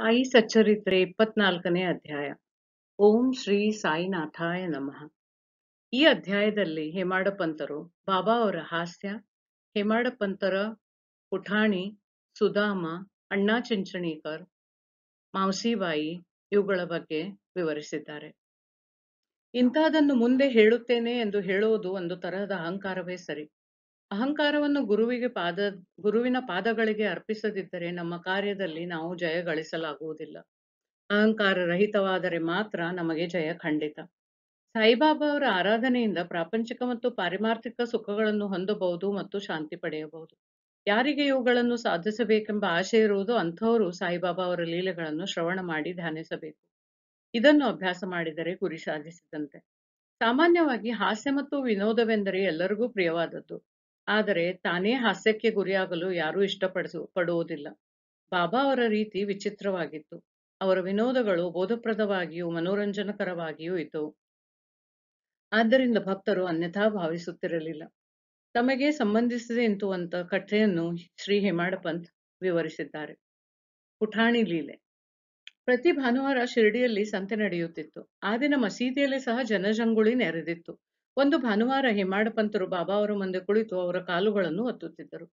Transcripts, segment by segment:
ಸಾಯಿ ಸಚ್ಚರಿತ್ರೆ ಇಪ್ಪತ್ನಾಲ್ಕನೇ ಅಧ್ಯಾಯ ಓಂ ಶ್ರೀ ಸಾಯಿನಾಥಾಯ ನಮಃ ಈ ಅಧ್ಯಾಯದಲ್ಲಿ ಹೇಮಾಡಪಂತರು ಬಾಬಾ ಅವರ ಹಾಸ್ಯ ಹೇಮಾಡಪಂತರ ಪುಠಾಣಿ ಸುಧಾಮ ಅಣ್ಣಾ ಚಂಚಣೀಕರ್ ಮಾವಸಿಬಾಯಿ ಇವುಗಳ ಬಗ್ಗೆ ವಿವರಿಸಿದ್ದಾರೆ ಇಂತಹದನ್ನು ಮುಂದೆ ಹೇಳುತ್ತೇನೆ ಎಂದು ಹೇಳುವುದು ಒಂದು ತರಹದ ಅಹಂಕಾರವೇ ಸರಿ ಅಹಂಕಾರವನ್ನು ಗುರುವಿಗೆ ಪಾದ ಗುರುವಿನ ಪಾದಗಳಿಗೆ ಅರ್ಪಿಸದಿದ್ದರೆ ನಮ್ಮ ಕಾರ್ಯದಲ್ಲಿ ನಾವು ಜಯ ಗಳಿಸಲಾಗುವುದಿಲ್ಲ ಅಹಂಕಾರ ರಹಿತವಾದರೆ ಮಾತ್ರ ನಮಗೆ ಜಯ ಖಂಡಿತ ಸಾಯಿಬಾಬಾ ಅವರ ಆರಾಧನೆಯಿಂದ ಪ್ರಾಪಂಚಿಕ ಮತ್ತು ಪಾರಿಮಾರ್ಥಿಕ ಸುಖಗಳನ್ನು ಹೊಂದಬಹುದು ಮತ್ತು ಶಾಂತಿ ಪಡೆಯಬಹುದು ಯಾರಿಗೆ ಇವುಗಳನ್ನು ಸಾಧಿಸಬೇಕೆಂಬ ಆಶೆ ಇರುವುದು ಅಂಥವರು ಸಾಯಿಬಾಬಾ ಅವರ ಲೀಲೆಗಳನ್ನು ಶ್ರವಣ ಮಾಡಿ ಧ್ಯಾನಿಸಬೇಕು ಇದನ್ನು ಅಭ್ಯಾಸ ಮಾಡಿದರೆ ಗುರಿ ಸಾಧಿಸಿದಂತೆ ಸಾಮಾನ್ಯವಾಗಿ ಹಾಸ್ಯ ಮತ್ತು ವಿನೋದವೆಂದರೆ ಎಲ್ಲರಿಗೂ ಪ್ರಿಯವಾದದ್ದು ಆದರೆ ತಾನೇ ಹಾಸ್ಯಕ್ಕೆ ಗುರಿಯಾಗಲು ಯಾರೂ ಇಷ್ಟಪಡಿಸು ಪಡುವುದಿಲ್ಲ ಬಾಬಾ ಅವರ ರೀತಿ ವಿಚಿತ್ರವಾಗಿತ್ತು ಅವರ ವಿನೋದಗಳು ಬೋಧಪ್ರದವಾಗಿಯೂ ಮನೋರಂಜನಕರವಾಗಿಯೂ ಇತ್ತು ಆದ್ದರಿಂದ ಭಕ್ತರು ಅನ್ಯಥಾ ಭಾವಿಸುತ್ತಿರಲಿಲ್ಲ ತಮಗೆ ಸಂಬಂಧಿಸಿದೆ ಎಂತುವಂತ ಕಥೆಯನ್ನು ಶ್ರೀ ಹೇಮಾಡಪಂತ್ ವಿವರಿಸಿದ್ದಾರೆ ಪುಠಾಣಿ ಲೀಲೆ ಪ್ರತಿ ಭಾನುವಾರ ಶಿರಡಿಯಲ್ಲಿ ಸಂತೆ ನಡೆಯುತ್ತಿತ್ತು ಆ ದಿನ ಮಸೀದಿಯಲ್ಲಿ ಸಹ ಜನಜಂಗುಳಿ ನೆರೆದಿತ್ತು ಒಂದು ಭಾನುವಾರ ಹೇಮಾಡ ಪಂಥರು ಬಾಬಾ ಅವರ ಮುಂದೆ ಕುಳಿತು ಅವರ ಕಾಲುಗಳನ್ನು ಒತ್ತುತ್ತಿದ್ದರು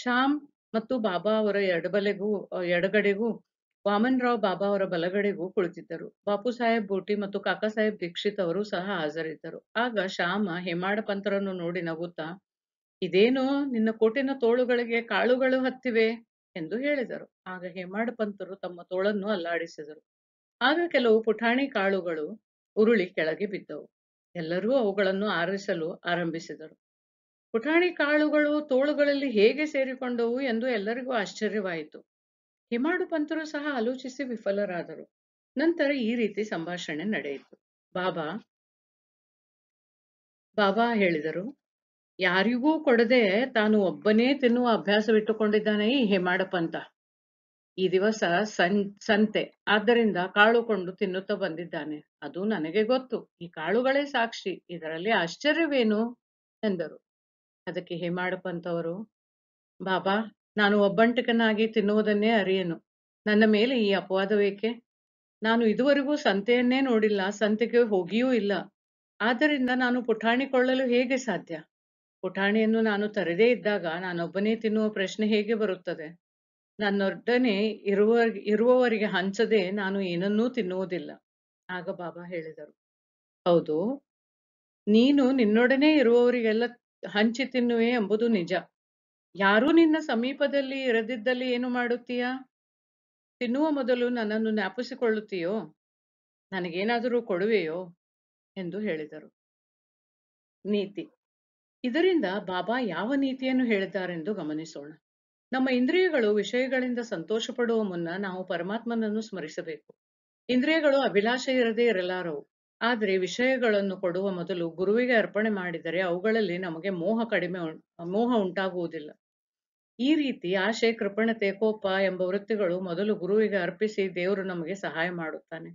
ಶ್ಯಾಮ್ ಮತ್ತು ಬಾಬಾ ಅವರ ಎಡಬಲೆಗೂ ಎಡಗಡೆಗೂ ರಾವ್ ಬಾಬಾ ಅವರ ಬಲಗಡೆಗೂ ಕುಳಿತಿದ್ದರು ಬಾಪು ಸಾಹೇಬ್ ಬೋಟಿ ಮತ್ತು ಕಾಕಾ ಸಾಹೇಬ್ ದೀಕ್ಷಿತ್ ಅವರು ಸಹ ಹಾಜರಿದ್ದರು ಆಗ ಶ್ಯಾಮ ಹೇಮಾಡ ನೋಡಿ ನಗುತ್ತಾ ಇದೇನು ನಿನ್ನ ಕೋಟಿನ ತೋಳುಗಳಿಗೆ ಕಾಳುಗಳು ಹತ್ತಿವೆ ಎಂದು ಹೇಳಿದರು ಆಗ ಹೇಮಾಡ ತಮ್ಮ ತೋಳನ್ನು ಅಲ್ಲಾಡಿಸಿದರು ಆಗ ಕೆಲವು ಪುಟಾಣಿ ಕಾಳುಗಳು ಉರುಳಿ ಕೆಳಗೆ ಬಿದ್ದವು ಎಲ್ಲರೂ ಅವುಗಳನ್ನು ಆರಿಸಲು ಆರಂಭಿಸಿದರು ಪುಟಾಣಿ ಕಾಳುಗಳು ತೋಳುಗಳಲ್ಲಿ ಹೇಗೆ ಸೇರಿಕೊಂಡವು ಎಂದು ಎಲ್ಲರಿಗೂ ಆಶ್ಚರ್ಯವಾಯಿತು ಹಿಮಾಡು ಪಂತರು ಸಹ ಆಲೋಚಿಸಿ ವಿಫಲರಾದರು ನಂತರ ಈ ರೀತಿ ಸಂಭಾಷಣೆ ನಡೆಯಿತು ಬಾಬಾ ಬಾಬಾ ಹೇಳಿದರು ಯಾರಿಗೂ ಕೊಡದೆ ತಾನು ಒಬ್ಬನೇ ತಿನ್ನುವ ಅಭ್ಯಾಸವಿಟ್ಟುಕೊಂಡಿದ್ದಾನೆ ಈ ಹೇಮಾಡಪಂತ ಈ ದಿವಸ ಸಂ ಸಂತೆ ಆದ್ದರಿಂದ ಕಾಳು ಕೊಂಡು ತಿನ್ನುತ್ತಾ ಬಂದಿದ್ದಾನೆ ಅದು ನನಗೆ ಗೊತ್ತು ಈ ಕಾಳುಗಳೇ ಸಾಕ್ಷಿ ಇದರಲ್ಲಿ ಆಶ್ಚರ್ಯವೇನು ಎಂದರು ಅದಕ್ಕೆ ಹೇಮಾಡಪ್ಪ ಪಂತವರು ಬಾಬಾ ನಾನು ಒಬ್ಬಂಟಕನಾಗಿ ತಿನ್ನುವುದನ್ನೇ ಅರಿಯನು ನನ್ನ ಮೇಲೆ ಈ ಅಪವಾದವೇಕೆ ನಾನು ಇದುವರೆಗೂ ಸಂತೆಯನ್ನೇ ನೋಡಿಲ್ಲ ಸಂತೆಗೆ ಹೋಗಿಯೂ ಇಲ್ಲ ಆದ್ದರಿಂದ ನಾನು ಕೊಳ್ಳಲು ಹೇಗೆ ಸಾಧ್ಯ ಪುಠಾಣಿಯನ್ನು ನಾನು ತರದೇ ಇದ್ದಾಗ ನಾನೊಬ್ಬನೇ ತಿನ್ನುವ ಪ್ರಶ್ನೆ ಹೇಗೆ ಬರುತ್ತದೆ ನನ್ನೊಡನೆ ಇರುವ ಇರುವವರಿಗೆ ಹಂಚದೆ ನಾನು ಏನನ್ನೂ ತಿನ್ನುವುದಿಲ್ಲ ಆಗ ಬಾಬಾ ಹೇಳಿದರು ಹೌದು ನೀನು ನಿನ್ನೊಡನೆ ಇರುವವರಿಗೆಲ್ಲ ಹಂಚಿ ತಿನ್ನುವೆ ಎಂಬುದು ನಿಜ ಯಾರೂ ನಿನ್ನ ಸಮೀಪದಲ್ಲಿ ಇರದಿದ್ದಲ್ಲಿ ಏನು ಮಾಡುತ್ತೀಯ ತಿನ್ನುವ ಮೊದಲು ನನ್ನನ್ನು ಜ್ಞಾಪಿಸಿಕೊಳ್ಳುತ್ತೀಯೋ ನನಗೇನಾದರೂ ಕೊಡುವೆಯೋ ಎಂದು ಹೇಳಿದರು ನೀತಿ ಇದರಿಂದ ಬಾಬಾ ಯಾವ ನೀತಿಯನ್ನು ಹೇಳಿದ್ದಾರೆಂದು ಗಮನಿಸೋಣ ನಮ್ಮ ಇಂದ್ರಿಯಗಳು ವಿಷಯಗಳಿಂದ ಸಂತೋಷ ಪಡುವ ಮುನ್ನ ನಾವು ಪರಮಾತ್ಮನನ್ನು ಸ್ಮರಿಸಬೇಕು ಇಂದ್ರಿಯಗಳು ಅಭಿಲಾಷೆ ಇರದೇ ಇರಲಾರವು ಆದರೆ ವಿಷಯಗಳನ್ನು ಕೊಡುವ ಮೊದಲು ಗುರುವಿಗೆ ಅರ್ಪಣೆ ಮಾಡಿದರೆ ಅವುಗಳಲ್ಲಿ ನಮಗೆ ಮೋಹ ಕಡಿಮೆ ಮೋಹ ಉಂಟಾಗುವುದಿಲ್ಲ ಈ ರೀತಿ ಆಶೆ ಕೃಪಣತೆ ಕೋಪ ಎಂಬ ವೃತ್ತಿಗಳು ಮೊದಲು ಗುರುವಿಗೆ ಅರ್ಪಿಸಿ ದೇವರು ನಮಗೆ ಸಹಾಯ ಮಾಡುತ್ತಾನೆ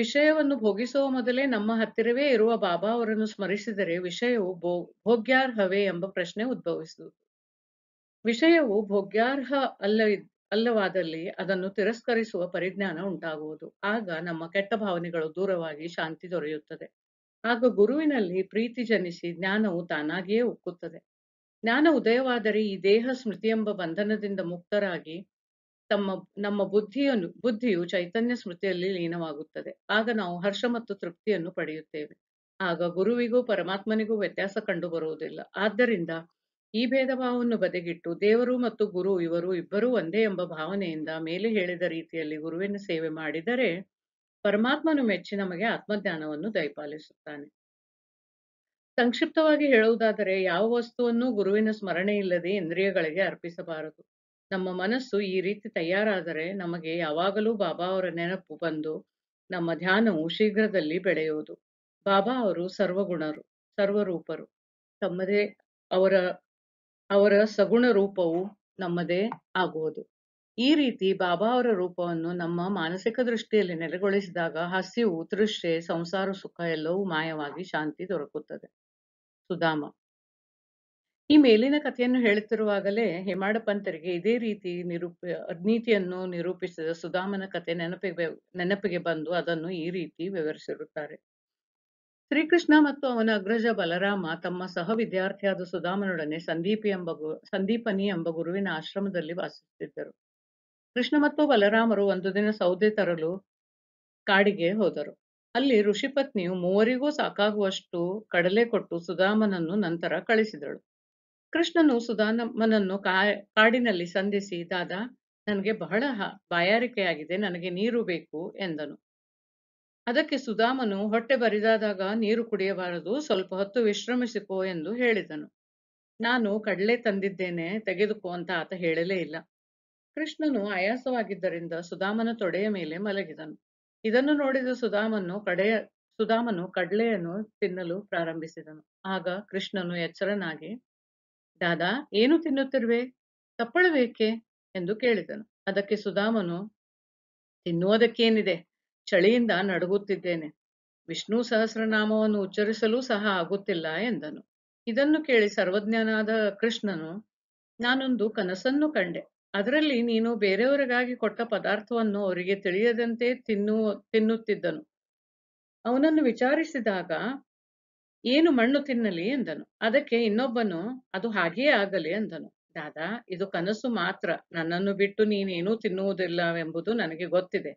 ವಿಷಯವನ್ನು ಭೋಗಿಸುವ ಮೊದಲೇ ನಮ್ಮ ಹತ್ತಿರವೇ ಇರುವ ಬಾಬಾ ಅವರನ್ನು ಸ್ಮರಿಸಿದರೆ ವಿಷಯವು ಭೋಗ್ಯಾರ್ಹವೇ ಎಂಬ ಪ್ರಶ್ನೆ ಉದ್ಭವಿಸುವುದು ವಿಷಯವು ಭೋಗ್ಯಾರ್ಹ ಅಲ್ಲ ಅಲ್ಲವಾದಲ್ಲಿ ಅದನ್ನು ತಿರಸ್ಕರಿಸುವ ಪರಿಜ್ಞಾನ ಉಂಟಾಗುವುದು ಆಗ ನಮ್ಮ ಕೆಟ್ಟ ಭಾವನೆಗಳು ದೂರವಾಗಿ ಶಾಂತಿ ದೊರೆಯುತ್ತದೆ ಆಗ ಗುರುವಿನಲ್ಲಿ ಪ್ರೀತಿ ಜನಿಸಿ ಜ್ಞಾನವು ತಾನಾಗಿಯೇ ಉಕ್ಕುತ್ತದೆ ಜ್ಞಾನ ಉದಯವಾದರೆ ಈ ದೇಹ ಸ್ಮೃತಿ ಎಂಬ ಬಂಧನದಿಂದ ಮುಕ್ತರಾಗಿ ತಮ್ಮ ನಮ್ಮ ಬುದ್ಧಿಯನ್ನು ಬುದ್ಧಿಯು ಚೈತನ್ಯ ಸ್ಮೃತಿಯಲ್ಲಿ ಲೀನವಾಗುತ್ತದೆ ಆಗ ನಾವು ಹರ್ಷ ಮತ್ತು ತೃಪ್ತಿಯನ್ನು ಪಡೆಯುತ್ತೇವೆ ಆಗ ಗುರುವಿಗೂ ಪರಮಾತ್ಮನಿಗೂ ವ್ಯತ್ಯಾಸ ಕಂಡುಬರುವುದಿಲ್ಲ ಆದ್ದರಿಂದ ಈ ಭೇದ ಭಾವವನ್ನು ಬದಿಗಿಟ್ಟು ದೇವರು ಮತ್ತು ಗುರು ಇವರು ಇಬ್ಬರೂ ಒಂದೇ ಎಂಬ ಭಾವನೆಯಿಂದ ಮೇಲೆ ಹೇಳಿದ ರೀತಿಯಲ್ಲಿ ಗುರುವಿನ ಸೇವೆ ಮಾಡಿದರೆ ಪರಮಾತ್ಮನು ಮೆಚ್ಚಿ ನಮಗೆ ಆತ್ಮಜ್ಞಾನವನ್ನು ದಯಪಾಲಿಸುತ್ತಾನೆ ಸಂಕ್ಷಿಪ್ತವಾಗಿ ಹೇಳುವುದಾದರೆ ಯಾವ ವಸ್ತುವನ್ನು ಗುರುವಿನ ಸ್ಮರಣೆ ಇಲ್ಲದೆ ಇಂದ್ರಿಯಗಳಿಗೆ ಅರ್ಪಿಸಬಾರದು ನಮ್ಮ ಮನಸ್ಸು ಈ ರೀತಿ ತಯಾರಾದರೆ ನಮಗೆ ಯಾವಾಗಲೂ ಬಾಬಾ ಅವರ ನೆನಪು ಬಂದು ನಮ್ಮ ಧ್ಯಾನವು ಶೀಘ್ರದಲ್ಲಿ ಬೆಳೆಯುವುದು ಬಾಬಾ ಅವರು ಸರ್ವಗುಣರು ಸರ್ವರೂಪರು ತಮ್ಮದೇ ಅವರ ಅವರ ಸಗುಣ ರೂಪವು ನಮ್ಮದೇ ಆಗುವುದು ಈ ರೀತಿ ಬಾಬಾ ಅವರ ರೂಪವನ್ನು ನಮ್ಮ ಮಾನಸಿಕ ದೃಷ್ಟಿಯಲ್ಲಿ ನೆಲೆಗೊಳಿಸಿದಾಗ ಹಸಿವು ತೃಷ್ಟೆ ಸಂಸಾರ ಸುಖ ಎಲ್ಲವೂ ಮಾಯವಾಗಿ ಶಾಂತಿ ದೊರಕುತ್ತದೆ ಸುಧಾಮ ಈ ಮೇಲಿನ ಕಥೆಯನ್ನು ಹೇಳುತ್ತಿರುವಾಗಲೇ ಹೆಮಾಡ ಪಂತರಿಗೆ ಇದೇ ರೀತಿ ನಿರೂಪ ನೀತಿಯನ್ನು ನಿರೂಪಿಸಿದ ಸುಧಾಮನ ಕಥೆ ನೆನಪಿಗೆ ನೆನಪಿಗೆ ಬಂದು ಅದನ್ನು ಈ ರೀತಿ ವಿವರಿಸಿರುತ್ತಾರೆ ಶ್ರೀಕೃಷ್ಣ ಮತ್ತು ಅವನ ಅಗ್ರಜ ಬಲರಾಮ ತಮ್ಮ ಸಹ ವಿದ್ಯಾರ್ಥಿಯಾದ ಸುಧಾಮನೊಡನೆ ಸಂದೀಪಿ ಎಂಬ ಗು ಸಂದೀಪನಿ ಎಂಬ ಗುರುವಿನ ಆಶ್ರಮದಲ್ಲಿ ವಾಸಿಸುತ್ತಿದ್ದರು ಕೃಷ್ಣ ಮತ್ತು ಬಲರಾಮರು ಒಂದು ದಿನ ಸೌದೆ ತರಲು ಕಾಡಿಗೆ ಹೋದರು ಅಲ್ಲಿ ಋಷಿಪತ್ನಿಯು ಮೂವರಿಗೂ ಸಾಕಾಗುವಷ್ಟು ಕಡಲೆ ಕೊಟ್ಟು ಸುಧಾಮನನ್ನು ನಂತರ ಕಳಿಸಿದಳು ಕೃಷ್ಣನು ಸುಧಾಮನನ್ನು ಕಾಡಿನಲ್ಲಿ ಸಂಧಿಸಿ ದಾದಾ ನನಗೆ ಬಹಳ ಬಾಯಾರಿಕೆಯಾಗಿದೆ ನನಗೆ ನೀರು ಬೇಕು ಎಂದನು ಅದಕ್ಕೆ ಸುಧಾಮನು ಹೊಟ್ಟೆ ಬರಿದಾದಾಗ ನೀರು ಕುಡಿಯಬಾರದು ಸ್ವಲ್ಪ ಹೊತ್ತು ವಿಶ್ರಮಿಸಿಕೋ ಎಂದು ಹೇಳಿದನು ನಾನು ಕಡಲೆ ತಂದಿದ್ದೇನೆ ತೆಗೆದುಕೋ ಅಂತ ಆತ ಹೇಳಲೇ ಇಲ್ಲ ಕೃಷ್ಣನು ಆಯಾಸವಾಗಿದ್ದರಿಂದ ಸುಧಾಮನ ತೊಡೆಯ ಮೇಲೆ ಮಲಗಿದನು ಇದನ್ನು ನೋಡಿದ ಸುಧಾಮನು ಕಡೆಯ ಸುಧಾಮನು ಕಡಲೆಯನ್ನು ತಿನ್ನಲು ಪ್ರಾರಂಭಿಸಿದನು ಆಗ ಕೃಷ್ಣನು ಎಚ್ಚರನಾಗಿ ದಾದಾ ಏನು ತಿನ್ನುತ್ತಿರುವೆ ತಪ್ಪಳಬೇಕೆ ಎಂದು ಕೇಳಿದನು ಅದಕ್ಕೆ ಸುಧಾಮನು ತಿನ್ನುವುದಕ್ಕೇನಿದೆ ಚಳಿಯಿಂದ ನಡುಗುತ್ತಿದ್ದೇನೆ ವಿಷ್ಣು ಸಹಸ್ರನಾಮವನ್ನು ಉಚ್ಚರಿಸಲು ಸಹ ಆಗುತ್ತಿಲ್ಲ ಎಂದನು ಇದನ್ನು ಕೇಳಿ ಸರ್ವಜ್ಞನಾದ ಕೃಷ್ಣನು ನಾನೊಂದು ಕನಸನ್ನು ಕಂಡೆ ಅದರಲ್ಲಿ ನೀನು ಬೇರೆಯವರಿಗಾಗಿ ಕೊಟ್ಟ ಪದಾರ್ಥವನ್ನು ಅವರಿಗೆ ತಿಳಿಯದಂತೆ ತಿನ್ನು ತಿನ್ನುತ್ತಿದ್ದನು ಅವನನ್ನು ವಿಚಾರಿಸಿದಾಗ ಏನು ಮಣ್ಣು ತಿನ್ನಲಿ ಎಂದನು ಅದಕ್ಕೆ ಇನ್ನೊಬ್ಬನು ಅದು ಹಾಗೆಯೇ ಆಗಲಿ ಎಂದನು ದಾದಾ ಇದು ಕನಸು ಮಾತ್ರ ನನ್ನನ್ನು ಬಿಟ್ಟು ನೀನೇನೂ ತಿನ್ನುವುದಿಲ್ಲವೆಂಬುದು ನನಗೆ ಗೊತ್ತಿದೆ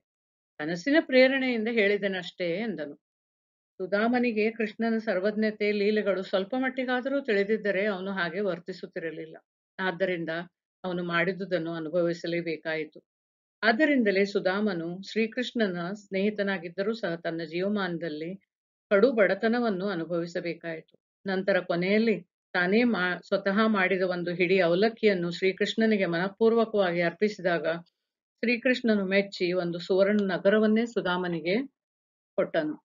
ಕನಸಿನ ಪ್ರೇರಣೆಯಿಂದ ಹೇಳಿದನಷ್ಟೇ ಎಂದನು ಸುಧಾಮನಿಗೆ ಕೃಷ್ಣನ ಸರ್ವಜ್ಞತೆ ಲೀಲೆಗಳು ಸ್ವಲ್ಪ ಮಟ್ಟಿಗಾದರೂ ತಿಳಿದಿದ್ದರೆ ಅವನು ಹಾಗೆ ವರ್ತಿಸುತ್ತಿರಲಿಲ್ಲ ಆದ್ದರಿಂದ ಅವನು ಮಾಡಿದುದನ್ನು ಅನುಭವಿಸಲೇಬೇಕಾಯಿತು ಆದ್ದರಿಂದಲೇ ಸುಧಾಮನು ಶ್ರೀಕೃಷ್ಣನ ಸ್ನೇಹಿತನಾಗಿದ್ದರೂ ಸಹ ತನ್ನ ಜೀವಮಾನದಲ್ಲಿ ಕಡು ಬಡತನವನ್ನು ಅನುಭವಿಸಬೇಕಾಯಿತು ನಂತರ ಕೊನೆಯಲ್ಲಿ ತಾನೇ ಮಾ ಸ್ವತಃ ಮಾಡಿದ ಒಂದು ಹಿಡಿ ಅವಲಕ್ಕಿಯನ್ನು ಶ್ರೀಕೃಷ್ಣನಿಗೆ ಮನಪೂರ್ವಕವಾಗಿ ಅರ್ಪಿಸಿದಾಗ ಶ್ರೀಕೃಷ್ಣನು ಮೆಚ್ಚಿ ಒಂದು ಸುವರ್ಣ ನಗರವನ್ನೇ ಸುಧಾಮನಿಗೆ ಕೊಟ್ಟನು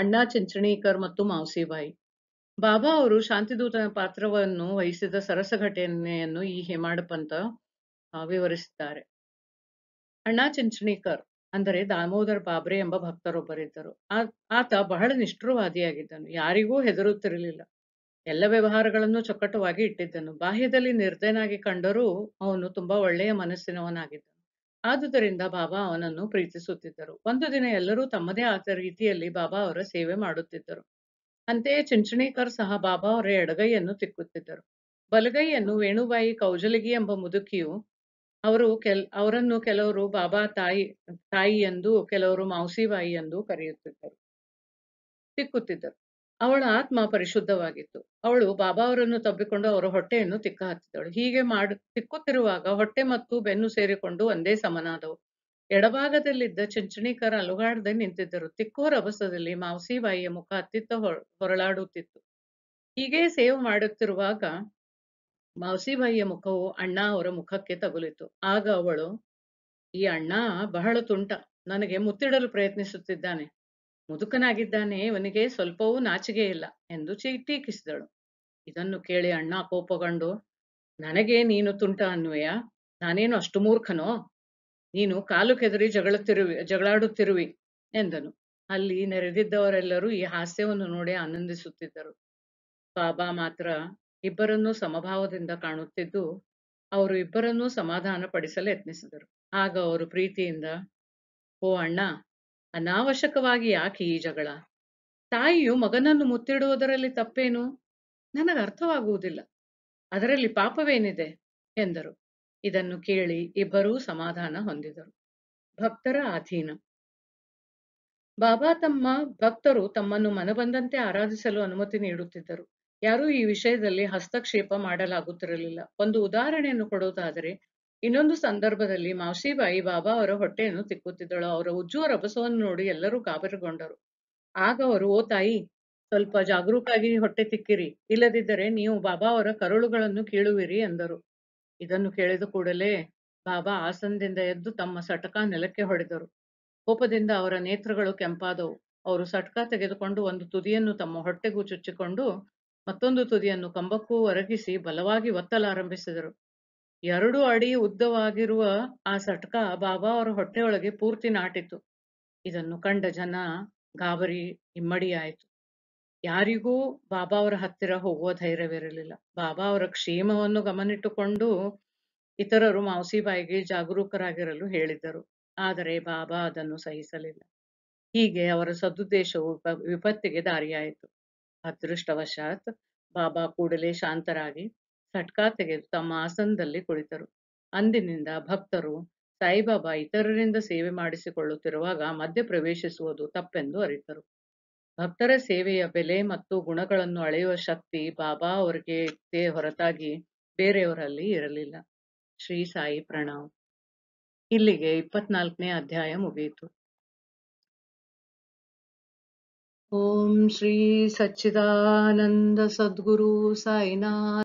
ಅಣ್ಣ ಚಿಂಚಣೀಕರ್ ಮತ್ತು ಮಾವಸಿಬಾಯಿ ಬಾಬಾ ಅವರು ಶಾಂತಿದೂತನ ಪಾತ್ರವನ್ನು ವಹಿಸಿದ ಸರಸ ಘಟನೆಯನ್ನು ಈ ಹೇಮಾಡಪಂತ ವಿವರಿಸಿದ್ದಾರೆ ಅಣ್ಣ ಚಿಂಚಣೀಕರ್ ಅಂದರೆ ದಾಮೋದರ್ ಬಾಬ್ರೆ ಎಂಬ ಭಕ್ತರೊಬ್ಬರಿದ್ದರು ಆತ ಬಹಳ ನಿಷ್ಠುರವಾದಿಯಾಗಿದ್ದನು ಯಾರಿಗೂ ಹೆದರುತ್ತಿರಲಿಲ್ಲ ಎಲ್ಲ ವ್ಯವಹಾರಗಳನ್ನು ಚೊಕ್ಕಟವಾಗಿ ಇಟ್ಟಿದ್ದನು ಬಾಹ್ಯದಲ್ಲಿ ನಿರ್ದಯನಾಗಿ ಕಂಡರೂ ಅವನು ತುಂಬಾ ಒಳ್ಳೆಯ ಮನಸ್ಸಿನವನಾಗಿದ್ದನು ಆದುದರಿಂದ ಬಾಬಾ ಅವನನ್ನು ಪ್ರೀತಿಸುತ್ತಿದ್ದರು ಒಂದು ದಿನ ಎಲ್ಲರೂ ತಮ್ಮದೇ ಆದ ರೀತಿಯಲ್ಲಿ ಬಾಬಾ ಅವರ ಸೇವೆ ಮಾಡುತ್ತಿದ್ದರು ಅಂತೆಯೇ ಚಿಂಚಣೀಕರ್ ಸಹ ಬಾಬಾ ಅವರ ಎಡಗೈಯನ್ನು ತಿಕ್ಕುತ್ತಿದ್ದರು ಬಲಗೈಯನ್ನು ವೇಣುಬಾಯಿ ಕೌಜಲಗಿ ಎಂಬ ಮುದುಕಿಯು ಅವರು ಕೆಲ್ ಅವರನ್ನು ಕೆಲವರು ಬಾಬಾ ತಾಯಿ ತಾಯಿ ಎಂದು ಕೆಲವರು ಬಾಯಿ ಎಂದು ಕರೆಯುತ್ತಿದ್ದರು ತಿಕ್ಕುತ್ತಿದ್ದರು ಅವಳ ಆತ್ಮ ಪರಿಶುದ್ಧವಾಗಿತ್ತು ಅವಳು ಬಾಬಾ ಅವರನ್ನು ತಬ್ಬಿಕೊಂಡು ಅವರ ಹೊಟ್ಟೆಯನ್ನು ತಿಕ್ಕ ಹಾಕಿದ್ದಳು ಹೀಗೆ ಮಾಡ ತಿಕ್ಕುತ್ತಿರುವಾಗ ಹೊಟ್ಟೆ ಮತ್ತು ಬೆನ್ನು ಸೇರಿಕೊಂಡು ಒಂದೇ ಸಮನಾದವು ಎಡಭಾಗದಲ್ಲಿದ್ದ ಚಂಚಣೀಕರ ಅಲುಗಾಡದೆ ನಿಂತಿದ್ದರು ತಿಕ್ಕೋರ ಮಾವಸಿ ಮಾವಸಿಬಾಯಿಯ ಮುಖ ಅತ್ತಿತ್ತ ಹೊರಳಾಡುತ್ತಿತ್ತು ಹೀಗೆ ಸೇವ್ ಮಾಡುತ್ತಿರುವಾಗ ಮಾವಸಿಬಾಯಿಯ ಮುಖವು ಅಣ್ಣ ಅವರ ಮುಖಕ್ಕೆ ತಗುಲಿತು ಆಗ ಅವಳು ಈ ಅಣ್ಣ ಬಹಳ ತುಂಟ ನನಗೆ ಮುತ್ತಿಡಲು ಪ್ರಯತ್ನಿಸುತ್ತಿದ್ದಾನೆ ಮುದುಕನಾಗಿದ್ದಾನೆ ಇವನಿಗೆ ಸ್ವಲ್ಪವೂ ನಾಚಿಗೆ ಇಲ್ಲ ಎಂದು ಟೀಕಿಸಿದಳು ಇದನ್ನು ಕೇಳಿ ಅಣ್ಣ ಕೋಪಗೊಂಡು ನನಗೆ ನೀನು ತುಂಟ ಅನ್ವಯ ನಾನೇನು ಅಷ್ಟು ಮೂರ್ಖನೋ ನೀನು ಕಾಲು ಕೆದರಿ ಜಗಳತ್ತಿರುವಿ ಜಗಳಾಡುತ್ತಿರುವಿ ಎಂದನು ಅಲ್ಲಿ ನೆರೆದಿದ್ದವರೆಲ್ಲರೂ ಈ ಹಾಸ್ಯವನ್ನು ನೋಡಿ ಆನಂದಿಸುತ್ತಿದ್ದರು ಬಾಬಾ ಮಾತ್ರ ಇಬ್ಬರನ್ನೂ ಸಮಭಾವದಿಂದ ಕಾಣುತ್ತಿದ್ದು ಅವರು ಇಬ್ಬರನ್ನೂ ಸಮಾಧಾನ ಪಡಿಸಲು ಯತ್ನಿಸಿದರು ಆಗ ಅವರು ಪ್ರೀತಿಯಿಂದ ಓ ಅಣ್ಣ ಅನಾವಶ್ಯಕವಾಗಿ ಯಾಕೆ ಈ ಜಗಳ ತಾಯಿಯು ಮಗನನ್ನು ಮುತ್ತಿಡುವುದರಲ್ಲಿ ತಪ್ಪೇನು ನನಗೆ ಅರ್ಥವಾಗುವುದಿಲ್ಲ ಅದರಲ್ಲಿ ಪಾಪವೇನಿದೆ ಎಂದರು ಇದನ್ನು ಕೇಳಿ ಇಬ್ಬರೂ ಸಮಾಧಾನ ಹೊಂದಿದರು ಭಕ್ತರ ಅಧೀನ ಬಾಬಾ ತಮ್ಮ ಭಕ್ತರು ತಮ್ಮನ್ನು ಮನಬಂದಂತೆ ಆರಾಧಿಸಲು ಅನುಮತಿ ನೀಡುತ್ತಿದ್ದರು ಯಾರೂ ಈ ವಿಷಯದಲ್ಲಿ ಹಸ್ತಕ್ಷೇಪ ಮಾಡಲಾಗುತ್ತಿರಲಿಲ್ಲ ಒಂದು ಉದಾಹರಣೆಯನ್ನು ಕೊಡೋದಾದರೆ ಇನ್ನೊಂದು ಸಂದರ್ಭದಲ್ಲಿ ಮಾವಶಿಬಾಯಿ ಬಾಬಾ ಅವರ ಹೊಟ್ಟೆಯನ್ನು ತಿಕ್ಕುತ್ತಿದ್ದಳು ಅವರ ಉಜ್ಜುವ ರಭಸವನ್ನು ನೋಡಿ ಎಲ್ಲರೂ ಗಾಬರಿಗೊಂಡರು ಆಗ ಅವರು ಓ ತಾಯಿ ಸ್ವಲ್ಪ ಜಾಗರೂಕಾಗಿ ಹೊಟ್ಟೆ ತಿಕ್ಕಿರಿ ಇಲ್ಲದಿದ್ದರೆ ನೀವು ಬಾಬಾ ಅವರ ಕರುಳುಗಳನ್ನು ಕೀಳುವಿರಿ ಎಂದರು ಇದನ್ನು ಕೇಳಿದ ಕೂಡಲೇ ಬಾಬಾ ಆಸನದಿಂದ ಎದ್ದು ತಮ್ಮ ಸಟಕ ನೆಲಕ್ಕೆ ಹೊಡೆದರು ಕೋಪದಿಂದ ಅವರ ನೇತ್ರಗಳು ಕೆಂಪಾದವು ಅವರು ಸಟಕ ತೆಗೆದುಕೊಂಡು ಒಂದು ತುದಿಯನ್ನು ತಮ್ಮ ಹೊಟ್ಟೆಗೂ ಚುಚ್ಚಿಕೊಂಡು ಮತ್ತೊಂದು ತುದಿಯನ್ನು ಕಂಬಕ್ಕೂ ಒರಗಿಸಿ ಬಲವಾಗಿ ಒತ್ತಲಾರಂಭಿಸಿದರು ಎರಡು ಅಡಿ ಉದ್ದವಾಗಿರುವ ಆ ಸಟ್ಕ ಬಾಬಾ ಅವರ ಹೊಟ್ಟೆಯೊಳಗೆ ಪೂರ್ತಿ ನಾಟಿತು ಇದನ್ನು ಕಂಡ ಜನ ಗಾಬರಿ ಇಮ್ಮಡಿಯಾಯಿತು ಯಾರಿಗೂ ಬಾಬಾ ಅವರ ಹತ್ತಿರ ಹೋಗುವ ಧೈರ್ಯವಿರಲಿಲ್ಲ ಬಾಬಾ ಅವರ ಕ್ಷೇಮವನ್ನು ಗಮನಿಟ್ಟುಕೊಂಡು ಇತರರು ಮಾವಸಿಬಾಯಿಗೆ ಜಾಗರೂಕರಾಗಿರಲು ಹೇಳಿದ್ದರು ಆದರೆ ಬಾಬಾ ಅದನ್ನು ಸಹಿಸಲಿಲ್ಲ ಹೀಗೆ ಅವರ ಸದುದ್ದೇಶವು ವಿಪತ್ತಿಗೆ ದಾರಿಯಾಯಿತು ಅದೃಷ್ಟವಶಾತ್ ಬಾಬಾ ಕೂಡಲೇ ಶಾಂತರಾಗಿ ಸಟ್ಕಾ ತೆಗೆದು ತಮ್ಮ ಆಸನದಲ್ಲಿ ಕುಳಿತರು ಅಂದಿನಿಂದ ಭಕ್ತರು ಸಾಯಿಬಾಬಾ ಇತರರಿಂದ ಸೇವೆ ಮಾಡಿಸಿಕೊಳ್ಳುತ್ತಿರುವಾಗ ಮಧ್ಯ ಪ್ರವೇಶಿಸುವುದು ತಪ್ಪೆಂದು ಅರಿತರು ಭಕ್ತರ ಸೇವೆಯ ಬೆಲೆ ಮತ್ತು ಗುಣಗಳನ್ನು ಅಳೆಯುವ ಶಕ್ತಿ ಬಾಬಾ ಅವರಿಗೆ ಹೊರತಾಗಿ ಬೇರೆಯವರಲ್ಲಿ ಇರಲಿಲ್ಲ ಶ್ರೀ ಸಾಯಿ ಪ್ರಣವ್ ಇಲ್ಲಿಗೆ ಇಪ್ಪತ್ನಾಲ್ಕನೇ ಅಧ್ಯಾಯ ಮುಗಿಯಿತು ಓಂ ಶ್ರೀ ಸಚ್ಚಿದಾನಂದ ಸದ್ಗುರು ಸಾಯಿನಾಥ